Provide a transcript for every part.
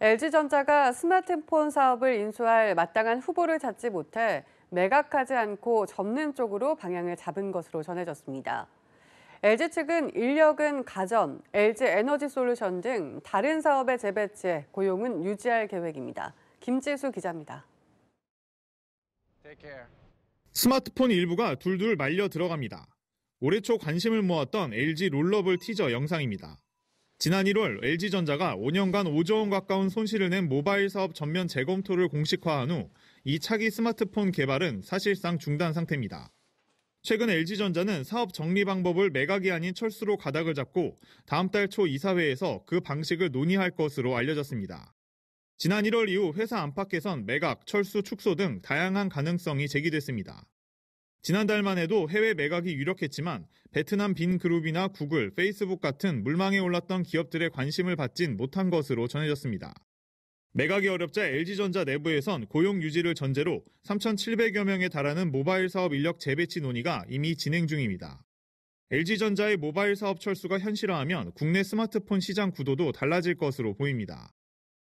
LG전자가 스마트폰 사업을 인수할 마땅한 후보를 찾지 못해 매각하지 않고 접는 쪽으로 방향을 잡은 것으로 전해졌습니다. LG 측은 인력은 가전, LG 에너지 솔루션 등 다른 사업에 재배치해 고용은 유지할 계획입니다. 김지수 기자입니다. 스마트폰 일부가 둘둘 말려 들어갑니다. 올해 초 관심을 모았던 LG 롤러블 티저 영상입니다. 지난 1월 LG전자가 5년간 5조 원 가까운 손실을 낸 모바일 사업 전면 재검토를 공식화한 후 이 차기 스마트폰 개발은 사실상 중단 상태입니다. 최근 LG전자는 사업 정리 방법을 매각이 아닌 철수로 가닥을 잡고 다음 달 초 이사회에서 그 방식을 논의할 것으로 알려졌습니다. 지난 1월 이후 회사 안팎에선 매각, 철수, 축소 등 다양한 가능성이 제기됐습니다. 지난달만 해도 해외 매각이 유력했지만 베트남 빈 그룹이나 구글, 페이스북 같은 물망에 올랐던 기업들의 관심을 받진 못한 것으로 전해졌습니다. 매각이 어렵자 LG전자 내부에선 고용 유지를 전제로 3,700여 명에 달하는 모바일 사업 인력 재배치 논의가 이미 진행 중입니다. LG전자의 모바일 사업 철수가 현실화하면 국내 스마트폰 시장 구도도 달라질 것으로 보입니다.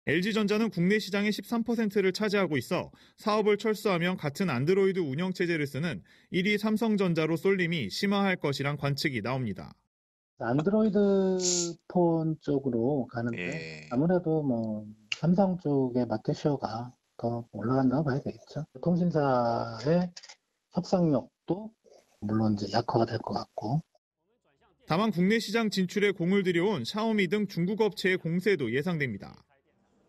LG전자는 국내 시장의 13%를 차지하고 있어 사업을 철수하면 같은 안드로이드 운영체제를 쓰는 1위 삼성전자로 쏠림이 심화할 것이란 관측이 나옵니다. 안드로이드 폰 쪽으로 가는데 예. 아무래도 뭐 삼성 쪽의 마켓쇼가 더 올라간다고 봐야 되겠죠. 통신사의 협상력도 물론 이제 약화가 될 것 같고 다만 국내 시장 진출에 공을 들여온 샤오미 등 중국 업체의 공세도 예상됩니다.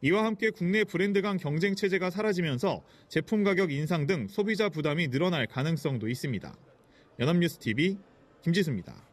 이와 함께 국내 브랜드 간 경쟁 체제가 사라지면서 제품 가격 인상 등 소비자 부담이 늘어날 가능성도 있습니다. 연합뉴스 TV 김지수입니다.